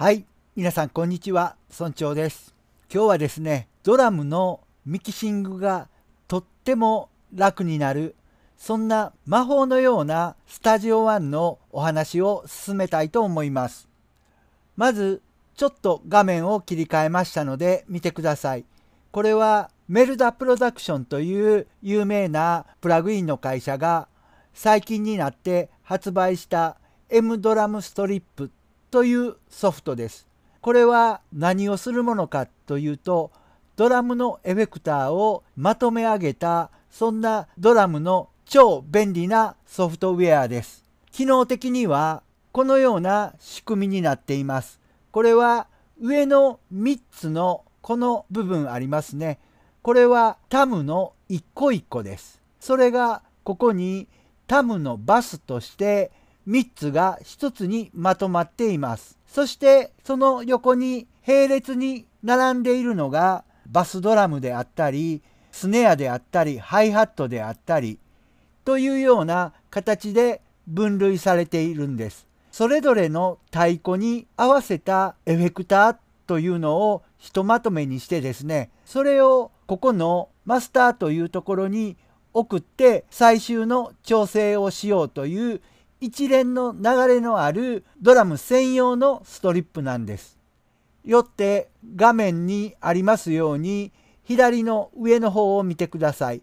はい、皆さんこんにちは、村長です。今日はですね、ドラムのミキシングがとっても楽になる、そんな魔法のようなスタジオワンのお話を進めたいと思います。まず、ちょっと画面を切り替えましたので見てください。これはメルダプロダクションという有名なプラグインの会社が最近になって発売した M ドラムストリップというソフトです。これは何をするものかというとドラムのエフェクターをまとめ上げたそんなドラムの超便利なソフトウェアです。機能的にはこのような仕組みになっています。これは上の3つのこの部分ありますね。これはタムの1個1個です。それがここにタムのバスとして3つが1つにまとまっています。そしてその横に並列に並んでいるのがバスドラムであったりスネアであったりハイハットであったりというような形で分類されているんです。それぞれの太鼓に合わせたエフェクターというのをひとまとめにしてですねそれをここのマスターというところに送って最終の調整をしようという一連の流れのあるドラム専用のストリップなんです。よって画面にありますように左の上の方を見てください。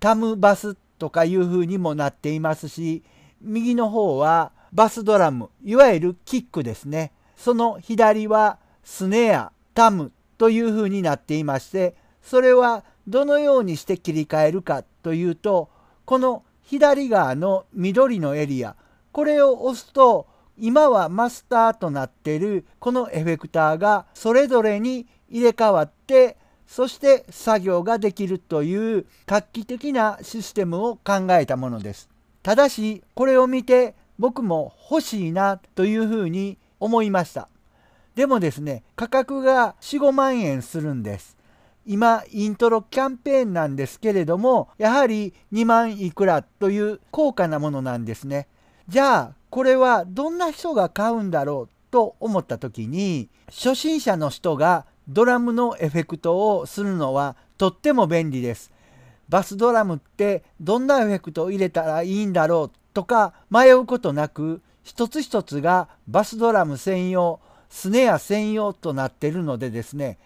タムバスとかいう風にもなっていますし右の方はバスドラムいわゆるキックですね。その左はスネアタムという風になっていましてそれはどのようにして切り替えるかというとこの左側の緑のエリアこれを押すと今はマスターとなっているこのエフェクターがそれぞれに入れ替わってそして作業ができるという画期的なシステムを考えたものです。ただしこれを見て僕も欲しいなというふうに思いました。でもですね価格が45万円するんです。今イントロキャンペーンなんですけれどもやはり2万いくらという高価なものなんですね。じゃあこれはどんな人が買うんだろうと思った時に初心者の人がドラムのエフェクトをするのはとっても便利です。バスドラムってどんなエフェクトを入れたらいいんだろうとか迷うことなく一つ一つがバスドラム専用スネア専用となってるのでですね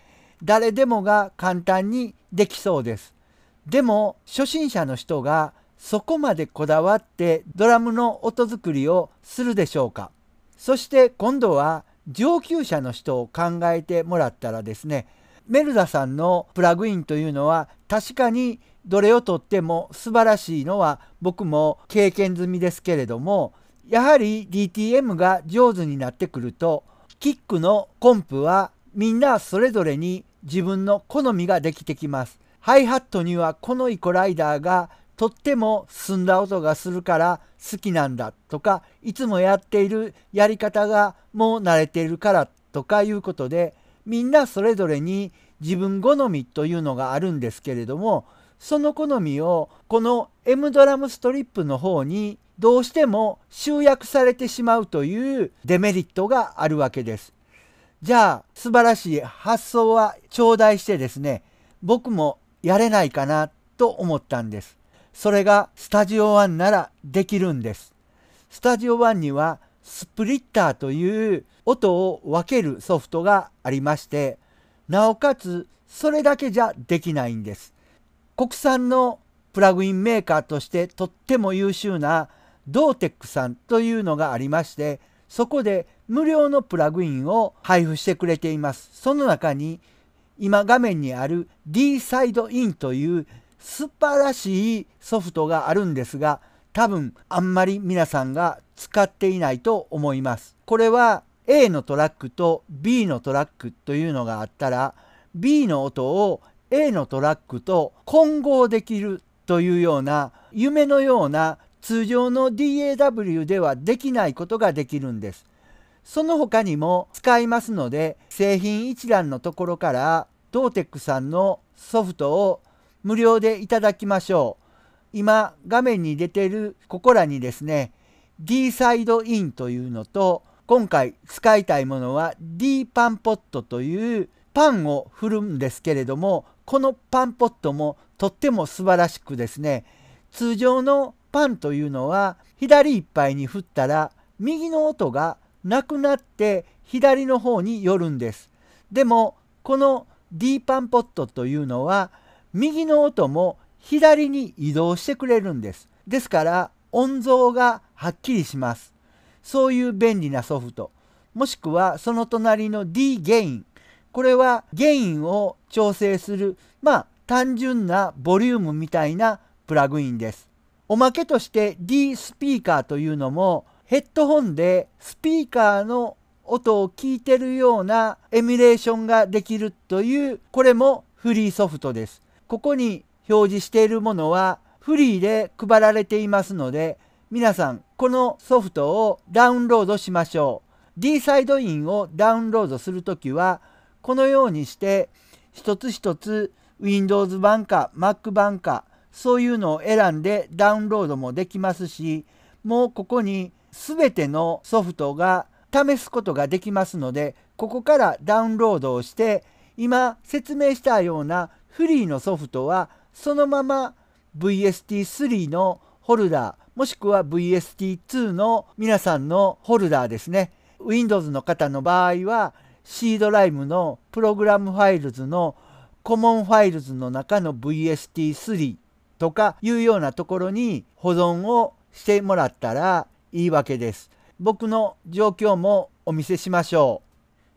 誰でもが簡単にできそうです。でも初心者の人がそこまでこだわってドラムの音作りをするでしょうかそして今度は上級者の人を考えてもらったらですねメルダさんのプラグインというのは確かにどれをとっても素晴らしいのは僕も経験済みですけれどもやはり DTM が上手になってくるとキックのコンプはみんなそれぞれに自分の好みができてきます。ハイハットにはこのイコライダーがとっても進んだ音がするから好きなんだとかいつもやっているやり方がもう慣れているからとかいうことでみんなそれぞれに自分好みというのがあるんですけれどもその好みをこの M ドラムストリップの方にどうしても集約されてしまうというデメリットがあるわけです。じゃあ素晴らしい発想は頂戴してですね僕もやれないかなと思ったんです。それがスタジオ1ならできるんです。スタジオ1にはスプリッターという音を分けるソフトがありまして、なおかつそれだけじゃできないんです。国産のプラグインメーカーとしてとっても優秀なドーテックさんというのがありまして、そこで無料のプラグインを配布してくれています。その中に今画面にある D サイドインという素晴らしいソフトがあるんですが、多分あんまり皆さんが使っていないと思います。これは A のトラックと B のトラックというのがあったら B の音を A のトラックと混合できるというような夢のような通常の DAW ではできないことができるんです。その他にも使いますので製品一覧のところからドーテックさんのソフトを無料でいただきましょう。今画面に出てるここらにですね D サイドインというのと今回使いたいものは D パンポットというパンを振るんですけれどもこのパンポットもとっても素晴らしくですね通常のパンというのは左いっぱいに振ったら右の音がなくなって左の方に寄るんです。でもこの D パンポットというのは右の音も左に移動してくれるんです。ですから音像がはっきりします。そういう便利なソフト。もしくはその隣の D ゲイン。これはゲインを調整する、まあ単純なボリュームみたいなプラグインです。おまけとして D スピーカーというのもヘッドホンでスピーカーの音を聞いてるようなエミュレーションができるというこれもフリーソフトです。ここに表示しているものはフリーで配られていますので、皆さん、このソフトをダウンロードしましょう。D サイドインをダウンロードするときは、このようにして、一つ一つ Windows 版か Mac 版か、そういうのを選んでダウンロードもできますし、もうここに全てのソフトが試すことができますので、ここからダウンロードをして、今説明したようなフリーのソフトはそのまま VST3 のホルダーもしくは VST2 の皆さんのホルダーですね Windows の方の場合は C ドライブのプログラムファイルズのコモンファイルズの中の VST3 とかいうようなところに保存をしてもらったらいいわけです。僕の状況もお見せしましょう。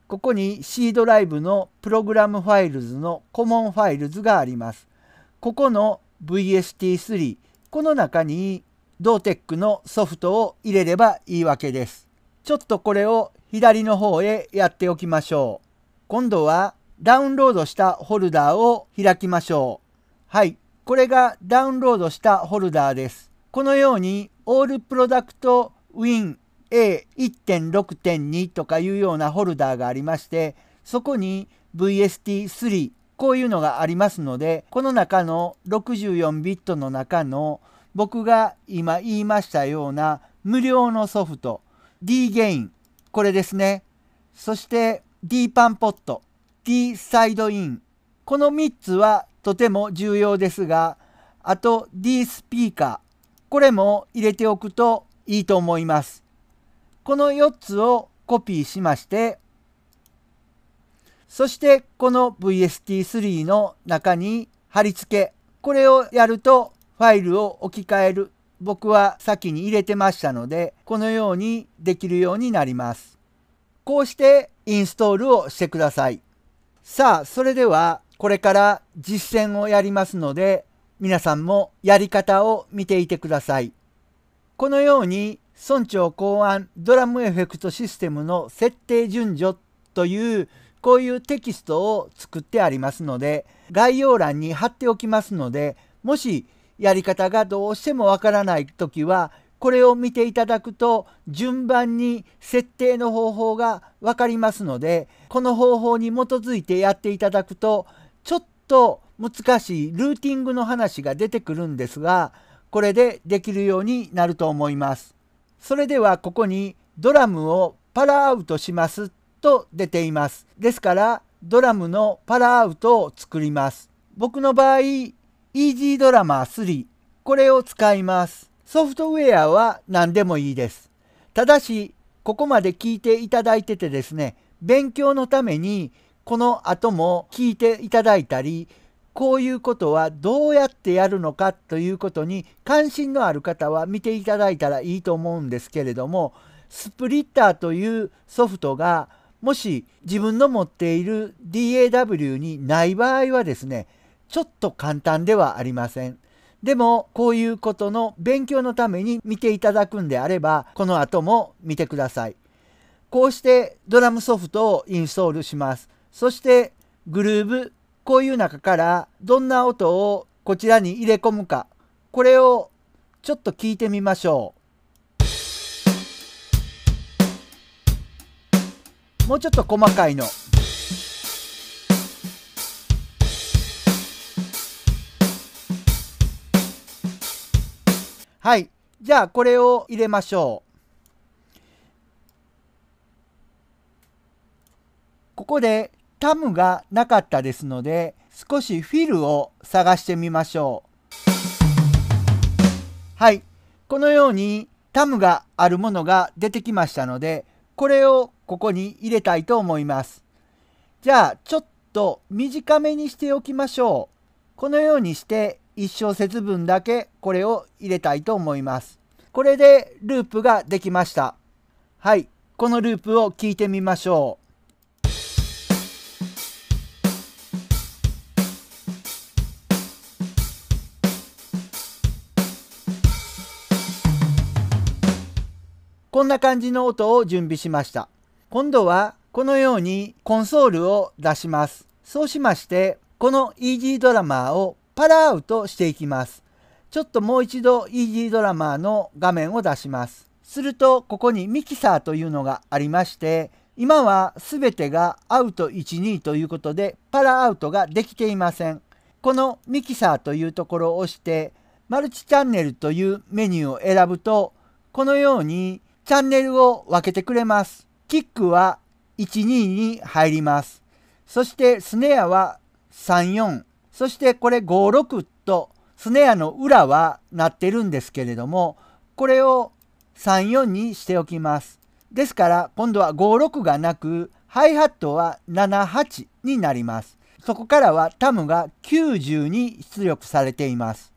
ここに C ドライブのプログラムファイルズのコモンファイルズがあります。ここの VST3 この中に d ーテックのソフトを入れればいいわけです。ちょっとこれを左の方へやっておきましょう。今度はダウンロードしたホルダーを開きましょう。はい、これがダウンロードしたホルダーです。このように All Product Win A1.6.2 とかいうようなホルダーがありまして、そこに VST3 こういうのがありますので、この中の64ビットの中の僕が今言いましたような無料のソフト D ゲインこれですね。そして D パンポット D サイドインこの3つはとても重要ですが、あと D スピーカーこれも入れておくといいと思います。この4つをコピーしましてそしてこの VST3 の中に貼り付けこれをやるとファイルを置き換える僕は先に入れてましたのでこのようにできるようになります。こうしてインストールをしてください。さあそれではこれから実践をやりますので皆さんもやり方を見ていてください。このように村長考案ドラムエフェクトシステムの設定順序というこういうテキストを作ってありますので概要欄に貼っておきますのでもしやり方がどうしてもわからない時はこれを見ていただくと順番に設定の方法が分かりますのでこの方法に基づいてやっていただくとちょっと難しいルーティングの話が出てくるんですがこれでできるようになると思います。それではここにドラムをパラアウトしますと出ています。ですからドラムのパラアウトを作ります。僕の場合、イージードラマ3、これを使います。ソフトウェアは何でもいいです。ただし、ここまで聞いていただいててですね、勉強のためにこの後も聞いていただいたり、こういうことはどうやってやるのかということに関心のある方は見ていただいたらいいと思うんですけれどもスプリッターというソフトがもし自分の持っている DAW にない場合はですねちょっと簡単ではありません。でもこういうことの勉強のために見ていただくんであればこの後も見てください。こうしてドラムソフトをインストールします。そしてグルーブこういう中からどんな音をこちらに入れ込むか、これをちょっと聞いてみましょう。もうちょっと細かいの。はい。じゃあこれを入れましょう。ここでタムがなかったですので少しフィルを探してみましょうはいこのようにタムがあるものが出てきましたのでこれをここに入れたいと思いますじゃあちょっと短めにしておきましょうこのようにして1小節分だけこれを入れたいと思いますこれでループができましたはいこのループを聞いてみましょうこんな感じの音を準備しました。今度はこのようにコンソールを出します。そうしまして、この EG ドラマーをパラアウトしていきます。ちょっともう一度 EG ドラマーの画面を出します。すると、ここにミキサーというのがありまして、今は全てがアウト12ということでパラアウトができていません。このミキサーというところを押してマルチチャンネルというメニューを選ぶとこのようにチャンネルを分けてくれます。キックは12に入ります。そしてスネアは34、そしてこれ56とスネアの裏はなってるんですけれども、これを34にしておきます。ですから今度は56がなく、ハイハットは78になります。そこからはタムが90に出力されています。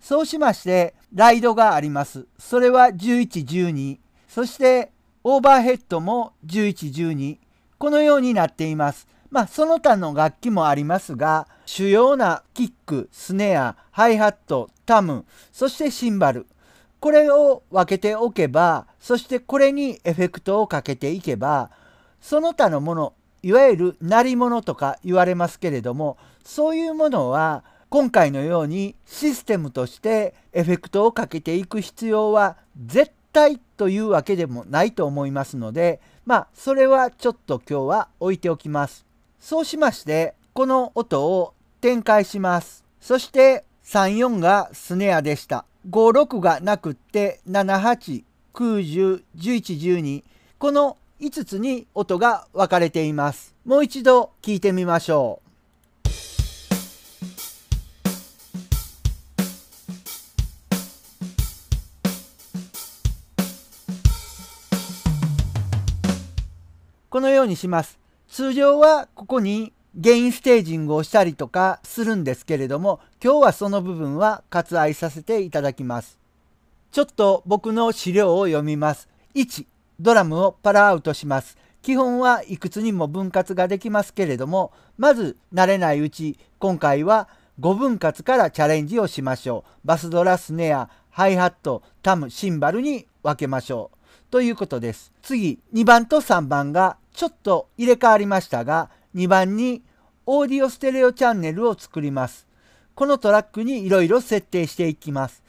そうしまして、ライドがあります。それは11、12、そしてオーバーヘッドも1112このようになっています。まあ、その他の楽器もありますが主要なキックスネアハイハットタムそしてシンバルこれを分けておけばそしてこれにエフェクトをかけていけばその他のものいわゆる鳴り物とか言われますけれどもそういうものは今回のようにシステムとしてエフェクトをかけていく必要は絶対というわけでもないと思いますのでまあそれはちょっと今日は置いておきます。そうしましてこの音を展開します。そして34がスネアでした。56がなくって78901112この5つに音が分かれています。もう一度聞いてみましょう。このようにします。通常はここにゲインステージングをしたりとかするんですけれども今日はその部分は割愛させていただきます。ちょっと僕の資料を読みます。1ドラムをパラアウトします。基本はいくつにも分割ができますけれどもまず慣れないうち今回は5分割からチャレンジをしましょう。バスドラスネアハイハットタムシンバルに分けましょう。ということです。次2番と3番がちょっと入れ替わりましたが、2番にオーディオステレオチャンネルを作ります。このトラックにいろいろ設定していきます。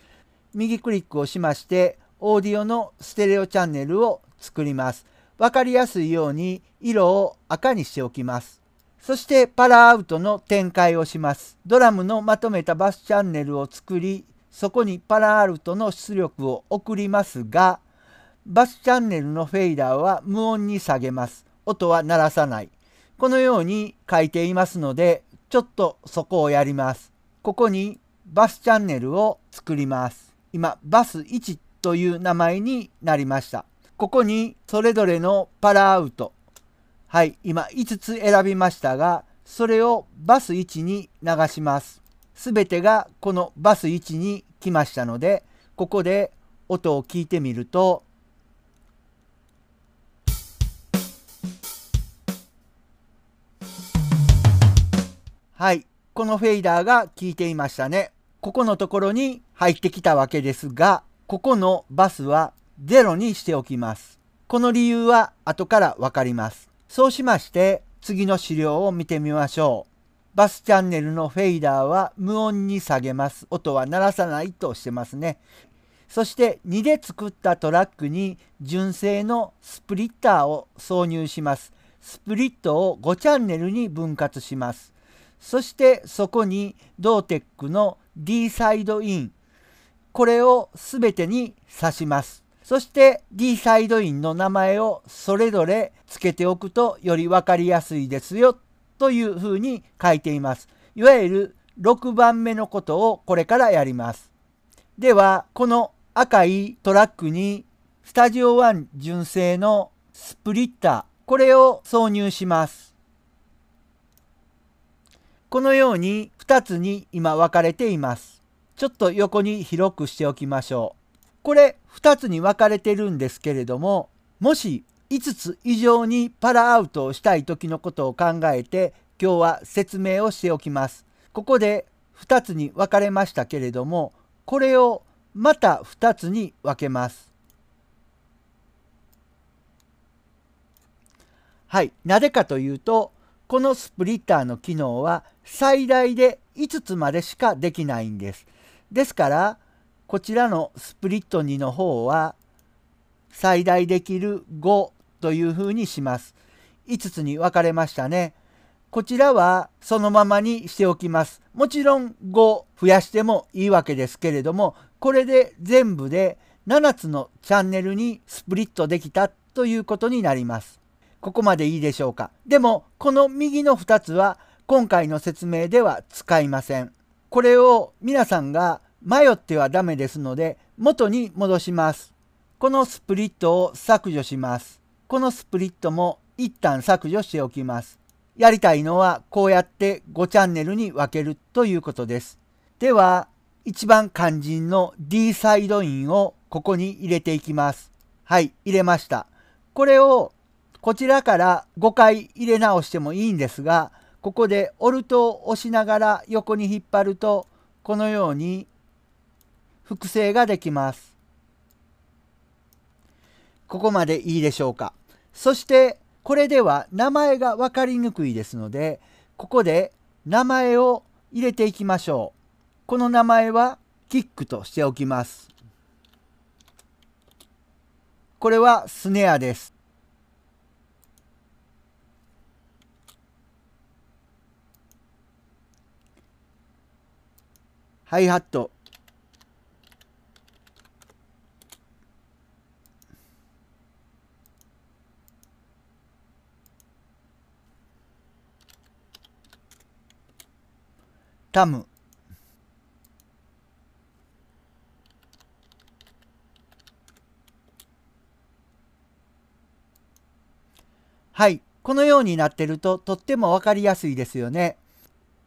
右クリックをしまして、オーディオのステレオチャンネルを作ります。わかりやすいように色を赤にしておきます。そしてパラアウトの展開をします。ドラムのまとめたバスチャンネルを作り、そこにパラアウトの出力を送りますが、バスチャンネルのフェイダーは無音に下げます。音は鳴らさない。このように書いていますので、ちょっとそこをやります。ここにバスチャンネルを作ります。今、バス1という名前になりました。ここにそれぞれのパラアウト。はい、今5つ選びましたが、それをバス1に流します。すべてがこのバス1に来ましたので、ここで音を聞いてみると、はい。このフェイダーが効いていましたね。ここのところに入ってきたわけですが、ここのバスは0にしておきます。この理由は後からわかります。そうしまして、次の資料を見てみましょう。バスチャンネルのフェイダーは無音に下げます。音は鳴らさないとしてますね。そして2で作ったトラックに純正のスプリッターを挿入します。スプリットを5チャンネルに分割します。そしてそこにドーテックの D サイドインこれを全てに挿します。そして D サイドインの名前をそれぞれ付けておくとより分かりやすいですよというふうに書いています。いわゆる6番目のことをこれからやります。ではこの赤いトラックにスタジオ1純正のスプリッターこれを挿入します。このように2つに今分かれています。ちょっと横に広くしておきましょう。これ2つに分かれてるんですけれども、もし5つ以上にパラアウトをしたい時のことを考えて今日は説明をしておきます。ここで2つに分かれましたけれどもこれをまた2つに分けます。はい、なぜかというとこのスプリッターの機能は最大で5つまでしかできないんです。ですからこちらのスプリット2の方は最大できる5というふうにします。5つに分かれましたね。こちらはそのままにしておきます。もちろん5増やしてもいいわけですけれどもこれで全部で7つのチャンネルにスプリットできたということになります。ここまでいいでしょうか。でもこの右の2つは今回の説明では使いません。これを皆さんが迷ってはダメですので元に戻します。このスプリットを削除します。このスプリットも一旦削除しておきます。やりたいのはこうやって5チャンネルに分けるということです。では一番肝心の D サイドインをここに入れていきます。はい、入れました。これをこちらから5回入れ直してもいいんですが、ここでオルトを押しながら横に引っ張るとこのように複製ができます。ここまでいいでしょうか。そしてこれでは名前が分かりにくいですのでここで名前を入れていきましょう。この名前はキックとしておきます。これはスネアです。ハイハットタムはいこのようになってるととっても分かりやすいですよね。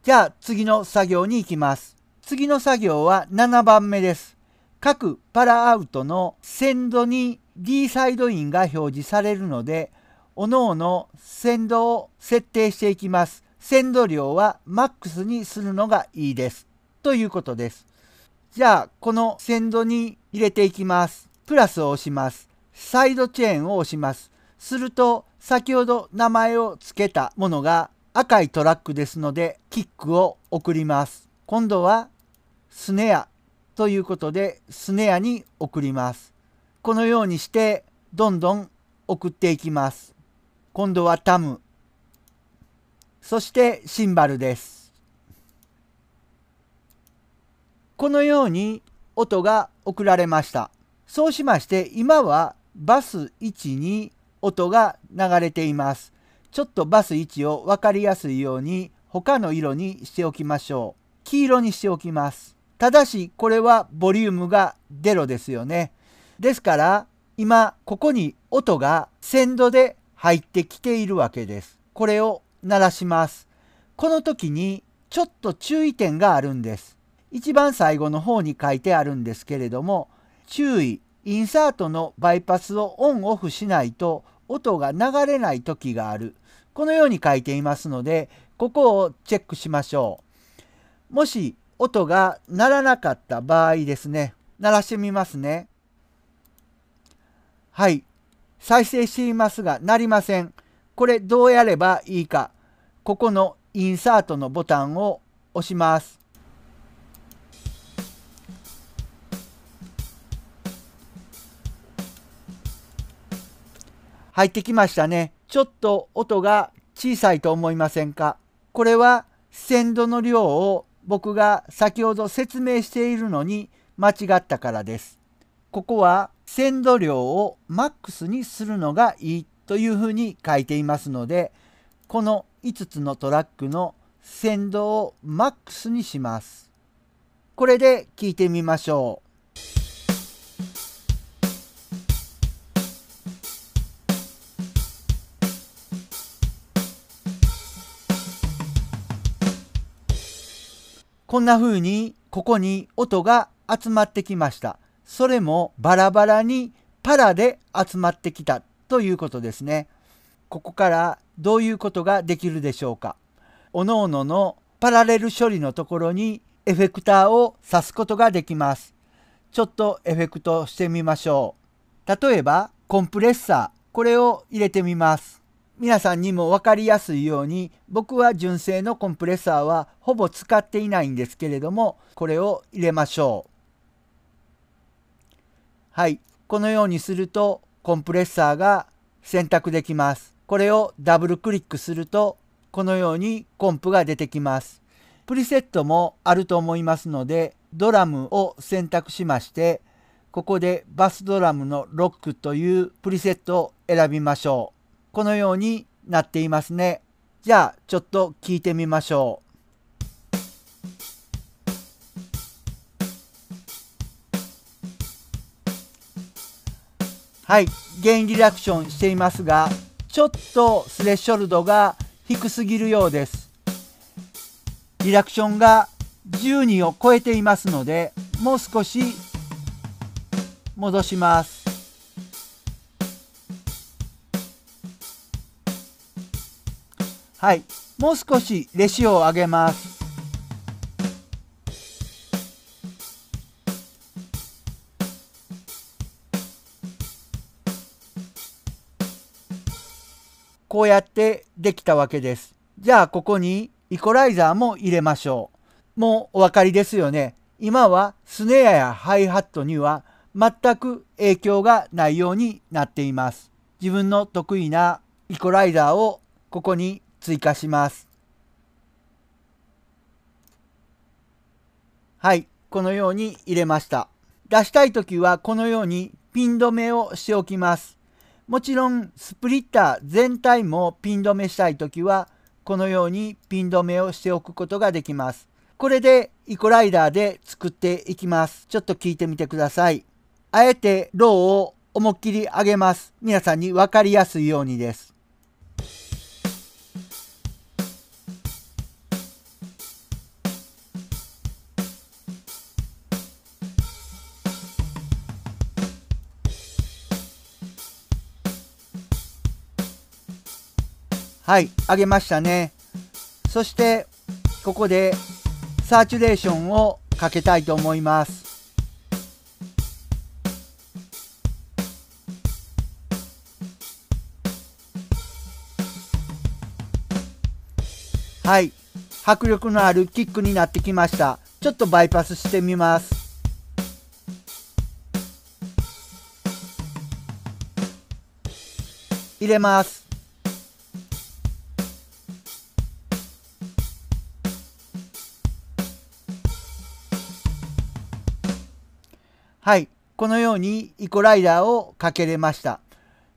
じゃあ次の作業に行きます。次の作業は7番目です。各パラアウトの先度に D サイドインが表示されるので、おのおの先度を設定していきます。先度量は MAX にするのがいいです。ということです。じゃあ、この先度に入れていきます。プラスを押します。サイドチェーンを押します。すると、先ほど名前を付けたものが赤いトラックですので、キックを送ります。今度はスネアということでスネアに送ります。このようにしてどんどん送っていきます。今度はタム。そしてシンバルです。このように音が送られました。そうしまして今はバス1に音が流れています。ちょっとバス位置を分かりやすいように他の色にしておきましょう。黄色にしておきます。ただしこれはボリュームが0ですよね。ですから今ここに音が鮮度で入ってきているわけです。これを鳴らします。この時にちょっと注意点があるんです。一番最後の方に書いてあるんですけれども注意インサートのバイパスをオンオフしないと音が流れない時があるこのように書いていますのでここをチェックしましょう。もし音が鳴らなかった場合ですね。鳴らしてみますね。はい。再生していますが、鳴りません。これどうやればいいか。ここのインサートのボタンを押します。入ってきましたね。ちょっと音が小さいと思いませんかこれは鮮度の量を僕が先ほど説明しているのに間違ったからです。ここは鮮度量をマックスにするのがいいというふうに書いていますのでこの5つのトラックの鮮度をマックスにします。これで聞いてみましょう。こんな風にここに音が集まってきました。それもバラバラにパラで集まってきたということですね。ここからどういうことができるでしょうか。おのおののパラレル処理のところにエフェクターを挿すことができます。ちょっとエフェクトしてみましょう。例えばコンプレッサー、これを入れてみます。皆さんにも分かりやすいように僕は純正のコンプレッサーはほぼ使っていないんですけれどもこれを入れましょう。はいこのようにするとコンプレッサーが選択できます。これをダブルクリックするとこのようにコンプが出てきます。プリセットもあると思いますのでドラムを選択しましてここでバスドラムのロックというプリセットを選びましょう。このようになっていますね。じゃあちょっと聞いてみましょう。はい、ゲリラクションしていますが、ちょっとスレッショルドが低すぎるようです。リラクションが12を超えていますので、もう少し戻します。はいもう少しレシオを上げますこうやってできたわけですじゃあここにイコライザーも入れましょうもうお分かりですよね今はスネアやハイハットには全く影響がないようになっています自分の得意なイコライザーをここに追加します。はい、このように入れました。出したい時はこのようにピン止めをしておきます。もちろんスプリッター全体もピン止めしたい時はこのようにピン止めをしておくことができます。これでイコライダーで作っていきます。ちょっと聞いてみてください。あえてローを思いっきり上げます。皆さんに分かりやすいようにです。はい、上げましたね。そして、ここでサーチュレーションをかけたいと思います。はい、迫力のあるキックになってきました。ちょっとバイパスしてみます。入れます。はい、このようにイコライダーをかけれました。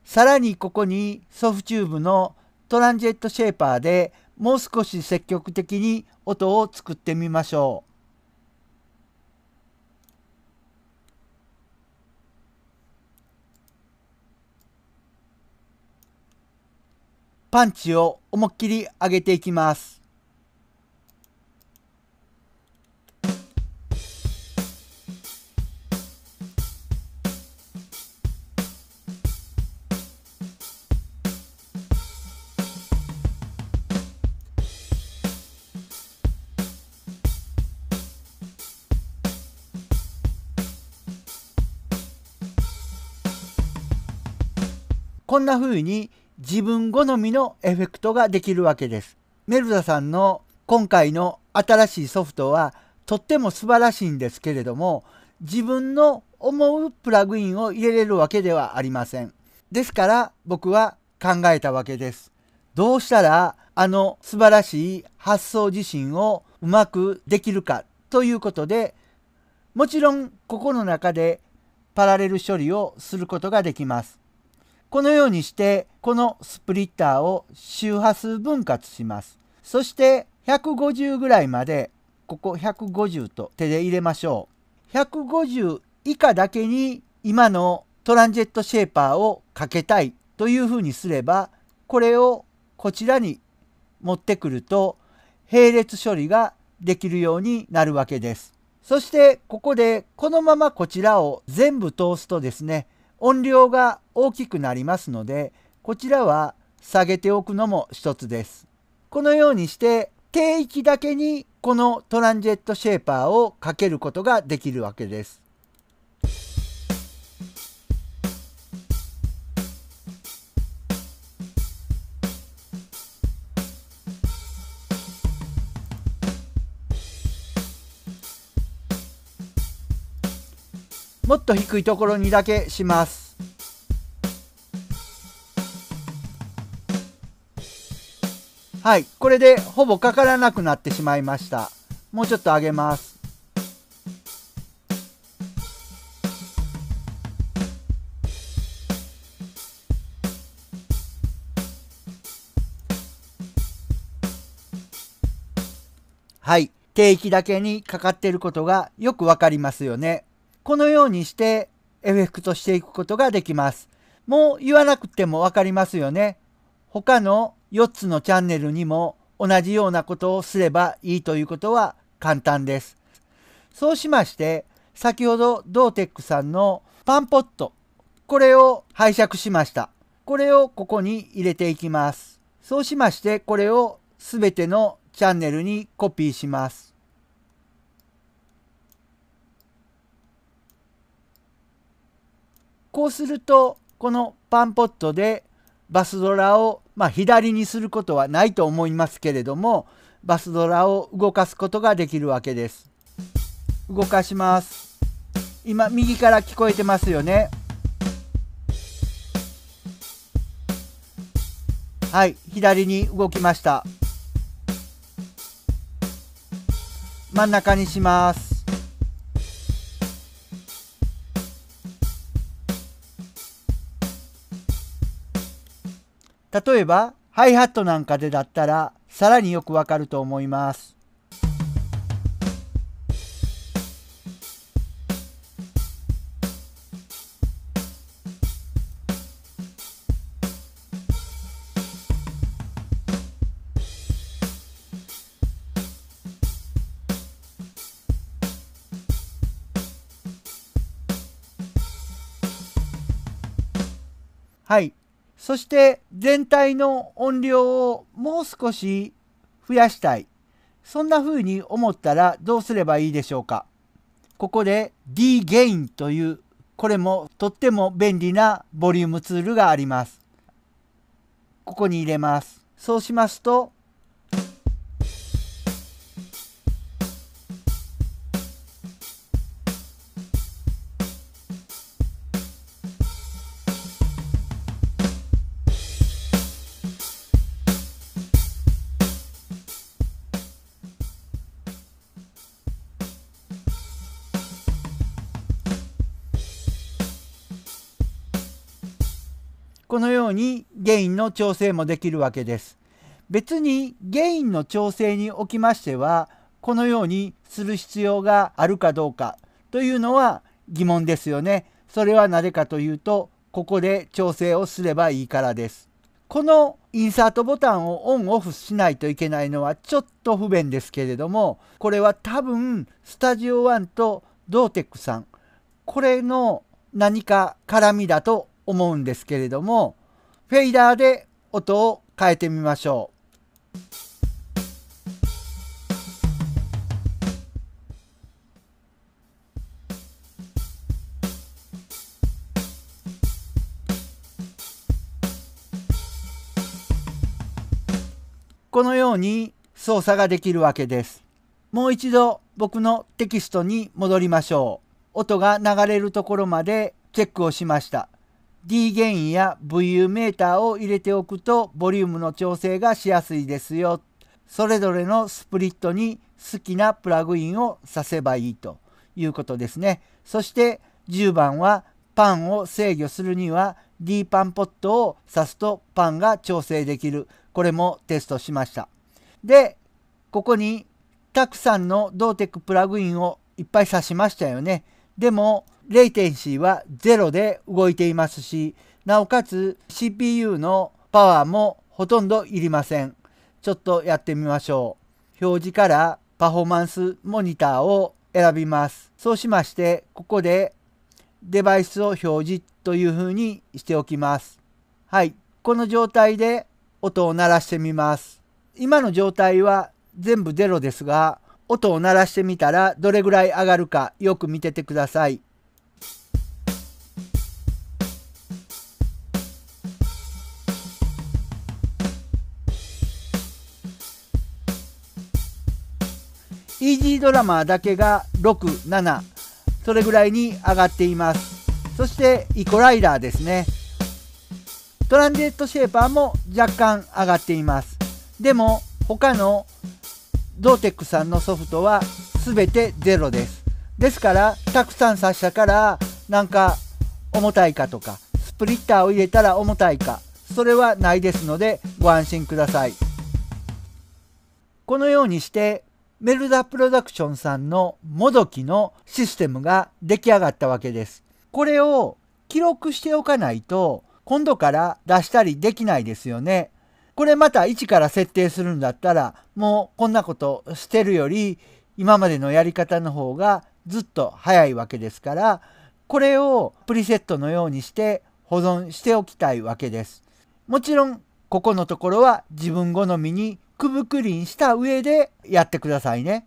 さらにここにソフチューブのトランジェットシェーパーでもう少し積極的に音を作ってみましょう。パンチを思いっきり上げていきます。こんな風に自分好みのエフェクトができるわけです。メルザさんの今回の新しいソフトはとっても素晴らしいんですけれども自分の思うプラグインを入れれるわけではありません。ですから僕は考えたわけです。どうしたらあの素晴らしい発想自身をうまくできるかということでもちろんここの中でパラレル処理をすることができます。このようにしてこのスプリッターを周波数分割します。そして150ぐらいまでここ150と手で入れましょう。150以下だけに今のトランジェットシェーパーをかけたいというふうにすればこれをこちらに持ってくると並列処理ができるようになるわけです。そしてここでこのままこちらを全部通すとですね音量が大きくなりますのでこちらは下げておくのも一つです。このようにして低域だけにこのトランジェットシェーパーをかけることができるわけです。もっと低いところにだけします。はい、これでほぼかからなくなってしまいました。もうちょっと上げます。はい、定域だけにかかっていることがよくわかりますよね。このようにしてエフェクトしていくことができます。もう言わなくてもわかりますよね。他の4つのチャンネルにも同じようなことをすればいいということは簡単です。そうしまして、先ほどドーテックさんのパンポット、これを拝借しました。これをここに入れていきます。そうしまして、これをすべてのチャンネルにコピーします。こうするとこのパンポットでバスドラを、まあ、左にすることはないと思いますけれどもバスドラを動かすことができるわけです。動かします。今右から聞こえてますよね。はい、左に動きました。真ん中にします。例えば、ハイハットなんかでだったら、さらによくわかると思います。はい。そして全体の音量をもう少し増やしたい。そんな風に思ったらどうすればいいでしょうか。ここで D ゲインというこれもとっても便利なボリュームツールがあります。ここに入れます。そうしますとこのようにゲインの調整もできるわけです。別にゲインの調整におきましてはこのようにする必要があるかどうかというのは疑問ですよね。それはなぜかというとここで調整をすればいいからです。このインサートボタンをオンオフしないといけないのはちょっと不便ですけれどもこれは多分スタジオワンとドーテックさんこれの何か絡みだと思うんですけれどもフェイダーで音を変えてみましょう。このように操作ができるわけです。もう一度僕のテキストに戻りましょう。音が流れるところまでチェックをしました。D ゲインや VU メーターを入れておくとボリュームの調整がしやすいですよ。それぞれのスプリットに好きなプラグインをさせばいいということですね。そして10番はパンを制御するには D パンポットを挿すとパンが調整できる。これもテストしました。で、ここにたくさんのドーテックプラグインをいっぱい挿しましたよね。でもレイテンシーは0で動いていますし、なおかつ CPU のパワーもほとんどいりません。ちょっとやってみましょう。表示からパフォーマンスモニターを選びます。そうしまして、ここでデバイスを表示というふうにしておきます。はい。この状態で音を鳴らしてみます。今の状態は全部0ですが、音を鳴らしてみたらどれぐらい上がるかよく見ててください。イージードラマだけが6、7それぐらいに上がっていますそしてイコライダーですねトランジェットシェーパーも若干上がっていますでも他のゾーテックさんのソフトは全てゼロですですからたくさん刺したからなんか重たいかとかスプリッターを入れたら重たいかそれはないですのでご安心くださいこのようにしてメルダプロダクションさんのもどきのシステムが出来上がったわけです。これを記録しておかないと今度から出したりできないですよね。これまた1から設定するんだったらもうこんなことしてるより今までのやり方の方がずっと早いわけですからこれをプリセットのようにして保存しておきたいわけです。もちろんここのところは自分好みにくぶくりんした上でやってくださいね。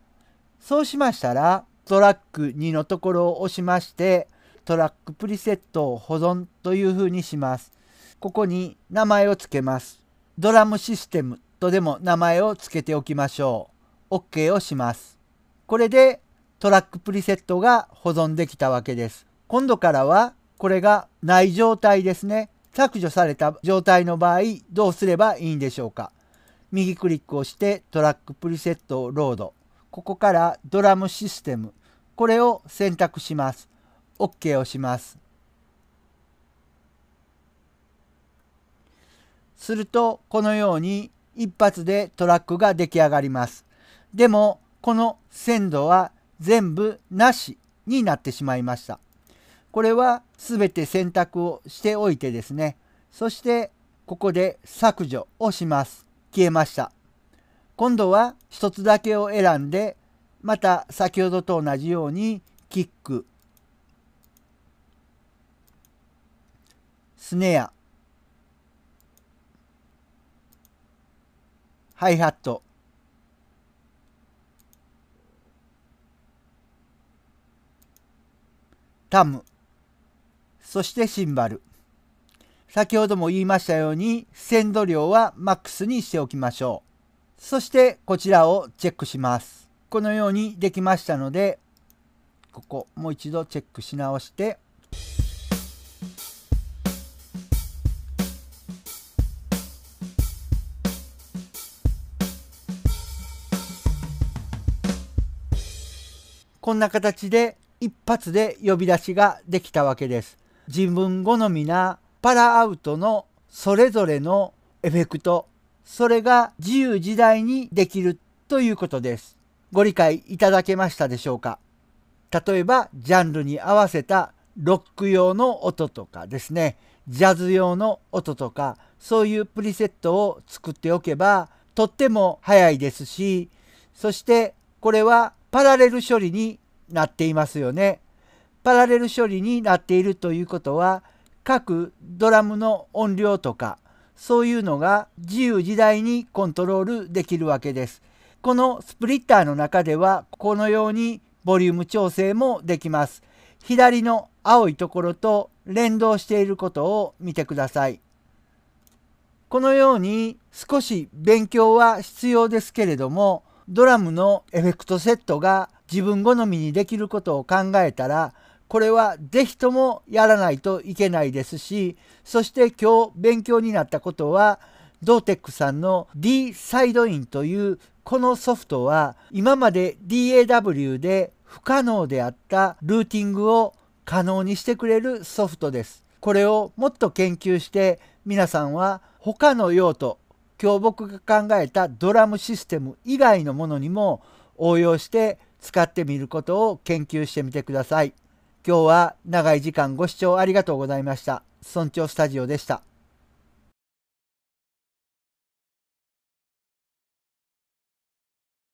そうしましたら、トラック2のところを押しまして、トラックプリセットを保存という風にします。ここに名前を付けます。ドラムシステムとでも名前を付けておきましょう。OK をします。これでトラックプリセットが保存できたわけです。今度からはこれがない状態ですね。削除された状態の場合どうすればいいんでしょうか。右クリックをしてトラックプリセットをロード。ここからドラムシステム。これを選択します。OK をします。するとこのように一発でトラックが出来上がります。でもこの鮮度は全部なしになってしまいました。これは全て選択をしておいてですね。そしてここで削除をします。消えました。今度は1つだけを選んで、また先ほどと同じようにキック、スネア、ハイハット、タム、そしてシンバル。先ほども言いましたように鮮度量はマックスにしておきましょう。そしてこちらをチェックします。このようにできましたので、ここもう一度チェックし直して、こんな形で一発で呼び出しができたわけです。自分好みなパラアウトのそれぞれのエフェクト、それが自由自在にできるということです。ご理解いただけましたでしょうか例えば、ジャンルに合わせたロック用の音とかですね、ジャズ用の音とか、そういうプリセットを作っておけば、とっても早いですし、そしてこれはパラレル処理になっていますよね。パラレル処理になっているということは、各ドラムの音量とかそういうのが自由自在にコントロールできるわけです。このスプリッターの中ではこのようにボリューム調整もできます。左の青いところと連動していることを見てください。このように少し勉強は必要ですけれどもドラムのエフェクトセットが自分好みにできることを考えたらこれは是非ともやらないといけないですしそして今日勉強になったことはドーテックさんの D サイドインというこのソフトは今まで DAW で不可能であったルーティングを可能にしてくれるソフトです。これをもっと研究して皆さんは他の用途今日僕が考えたドラムシステム以外のものにも応用して使ってみることを研究してみてください。今日は長い時間ご視聴ありがとうございました。村長スタジオでした。